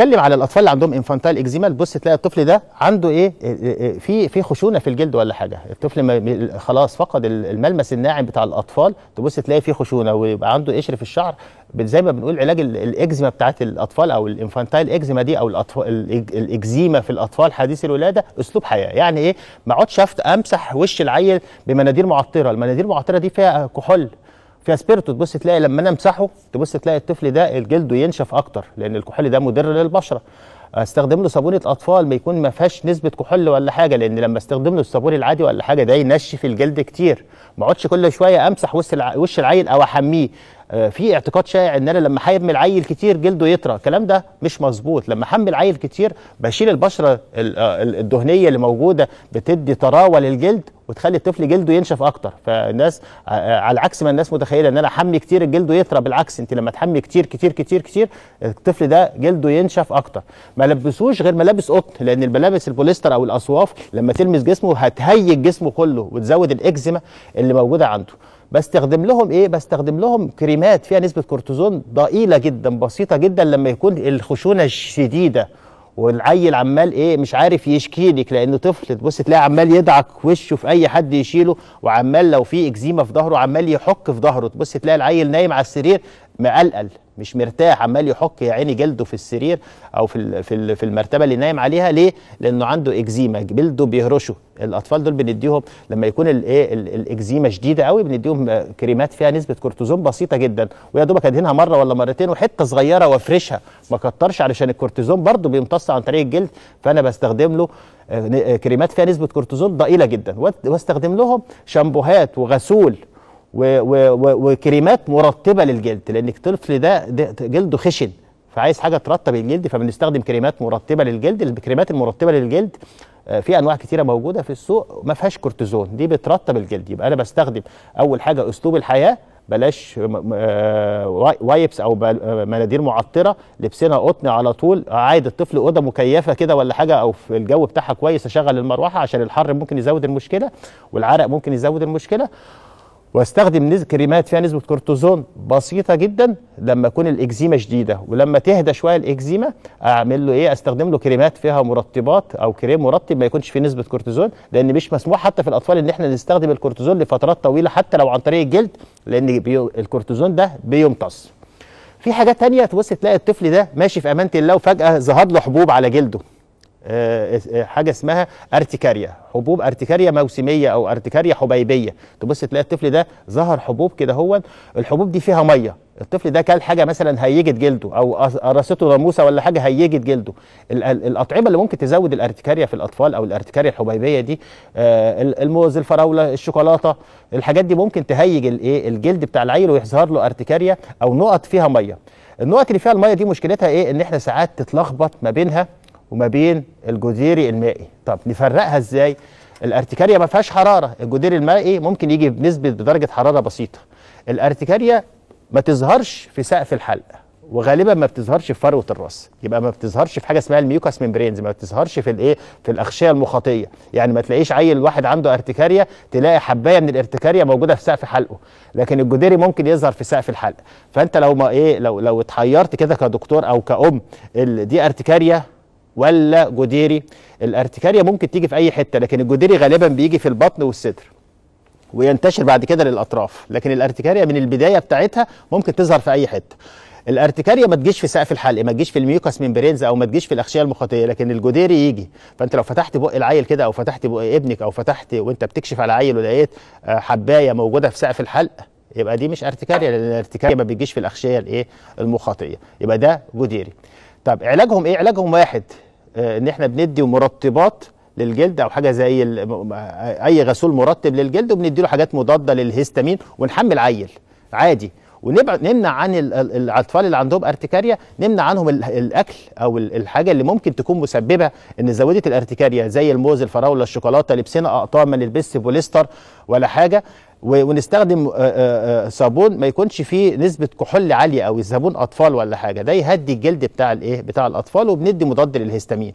اتكلم على الاطفال اللي عندهم انفانتايل اكزيما تبص تلاقي الطفل ده عنده إيه،, إيه،, ايه في في خشونه في الجلد ولا حاجه الطفل ما خلاص فقد الملمس الناعم بتاع الاطفال تبص تلاقي في خشونه ويبقى عنده قشر في الشعر زي ما بنقول علاج الاكزيما بتاعت الاطفال او الانفانتايل اكزيما دي او الاطفال الاكزيما في الاطفال حديث الولاده اسلوب حياه يعني ايه ما اقعدش امسح وش العيل بمناديل معطره المناديل المعطره دي فيها كحول في اسبيرتو تبص تلاقي لما انا امسحه تبص تلاقي الطفل ده جلده ينشف اكتر لان الكحول ده مضر للبشره استخدم له صابونه اطفال ما يكون ما فيهاش نسبه كحول ولا حاجه لان لما استخدم له الصابون العادي ولا حاجه ده ينشف الجلد كتير ما اقعدش كل شويه امسح وش وش العيل او احميه في اعتقاد شائع ان انا لما حمل عيل كتير جلده يطرى الكلام ده مش مظبوط لما حمل عيل كتير بشيل البشره آه، الدهنيه اللي موجوده بتدي طراوه للجلد وتخلي الطفل جلده ينشف اكتر فالناس آه، آه، على عكس ما الناس متخيله ان انا حمي كتير جلده يطرى بالعكس انت لما تحمي كتير كتير كتير كتير الطفل ده جلده ينشف اكتر ما لبسوش غير ملابس قطن لان الملابس البوليستر او الاصواف لما تلمس جسمه هتهيج جسمه كله وتزود الاكزيما اللي موجوده عنده بستخدم لهم ايه بستخدم لهم كريمات فيها نسبه كورتيزون ضئيله جدا بسيطه جدا لما يكون الخشونه الشديده والعيل عمال ايه مش عارف يشكي لك لانه طفل تبص تلاقي عمال يدعك وشه في اي حد يشيله وعمال لو في اكزيما في ظهره عمال يحك في ظهره تبص تلاقي العيل نايم على السرير مقلقل مش مرتاح عمال يحك يا عيني جلده في السرير او في في في المرتبه اللي نايم عليها ليه؟ لانه عنده اكزيما جلده بيهرشه الاطفال دول بنديهم لما يكون الايه الاكزيما شديده قوي بنديهم كريمات فيها نسبه كورتيزون بسيطه جدا ويا دوبك ادهنها مره ولا مرتين وحته صغيره وافرشها ما كترش علشان الكورتيزون برده بيمتص عن طريق الجلد فانا بستخدم له آه، آه، كريمات فيها نسبه كورتيزون ضئيله جدا واستخدم لهم شامبوهات وغسول وكريمات مرطبه للجلد لان الطفل ده, ده جلده خشن فعايز حاجه ترطب الجلد فبنستخدم كريمات مرطبه للجلد الكريمات المرطبه للجلد آه، في انواع كتيره موجوده في السوق ما فيهاش كورتيزون دي بترطب الجلد يبقى انا بستخدم اول حاجه اسلوب الحياه بلاش آه، وايبس او آه، مناديل معطره لبسنا قطن على طول عادي الطفل اوضه مكيفه كده ولا حاجه او في الجو بتاعها كويس اشغل المروحه عشان الحر ممكن يزود المشكله والعرق ممكن يزود المشكله واستخدم كريمات فيها نسبه كورتيزون بسيطه جدا لما اكون الاكزيما شديده ولما تهدى شويه الاكزيما اعمل له ايه استخدم له كريمات فيها مرطبات او كريم مرطب ما يكونش فيه نسبه كورتيزون لان مش مسموح حتى في الاطفال ان احنا نستخدم الكورتيزون لفترات طويله حتى لو عن طريق الجلد لان الكورتيزون ده بيمتص في حاجه تانية تبص تلاقي الطفل ده ماشي في امانه الله وفجاه ظهر له حبوب على جلده آه، آه، حاجه اسمها ارتكاريا حبوب ارتكاريا موسميه او ارتكاريا حبيبيه تبص تلاقي الطفل ده ظهر حبوب كده هو الحبوب دي فيها ميه الطفل ده كل حاجه مثلا هيجد جلده او قرصته ناموسه ولا حاجه هيجد جلده الاطعمه اللي ممكن تزود الارتكاريا في الاطفال او الارتكاريا الحبيبيه دي آه، الموز الفراوله الشوكولاته الحاجات دي ممكن تهيج الايه الجلد بتاع العيل ويظهر له ارتكاريا او نقط فيها ميه النقط اللي فيها الميه دي مشكلتها ايه ان احنا ساعات تتلخبط ما بينها وما بين الجزيري المائي طب نفرقها ازاي الارتكاريا ما فيهاش حراره الجزيري المائي ممكن يجي بنسبه بدرجه حراره بسيطه الارتكاريا ما تظهرش في سقف الحلقه وغالبا ما بتظهرش في فروه الراس يبقى ما بتظهرش في حاجه اسمها الميوكاس ميمبرينز ما بتظهرش في الايه في الاغشيه المخاطيه يعني ما تلاقيش عيل واحد عنده ارتكاريا تلاقي حبايه من الارتكاريا موجوده في سقف حلقه لكن الجديري ممكن يظهر في سقف الحلق فانت لو ما ايه لو لو اتحيرت كده كدكتور او كأم دي ارتكاريا ولا جديري الارتكاريا ممكن تيجي في اي حته لكن الجديري غالبا بيجي في البطن والصدر وينتشر بعد كده للاطراف لكن الارتكاريا من البدايه بتاعتها ممكن تظهر في اي حته الارتكاريا ما تجيش في سقف الحلق ما تجيش في الميوكاس ممبرينز او ما تجيش في الاغشيه المخاطيه لكن الجديري يجي فانت لو فتحت بق العيل كده او فتحت بق ابنك او فتحت وانت بتكشف على عيل ولقيت آه، حبايه موجوده في سقف الحلق يبقى دي مش ارتكاريا لان الارتكاريا ما بتجيش في الاغشيه الايه المخاطيه يبقى ده جديري طب علاجهم ايه علاجهم واحد آه، ان احنا بندي مرطبات للجلد او حاجه زي اي غسول مرطب للجلد وبندي له حاجات مضاده للهيستامين ونحمل عيل عادي ونبعد نمنع عن الاطفال اللي عندهم ارتكاريا نمنع عنهم الاكل او الحاجه اللي ممكن تكون مسببه ان زودت الارتكاريا زي الموز الفراوله الشوكولاته لبسنا اقطاب ما نلبسش بوليستر ولا حاجه ونستخدم آه، آه، آه، صابون ما يكونش فيه نسبه كحول عاليه او صابون اطفال ولا حاجه ده يهدي الجلد بتاع الايه بتاع الاطفال وبندي مضاد للهستامين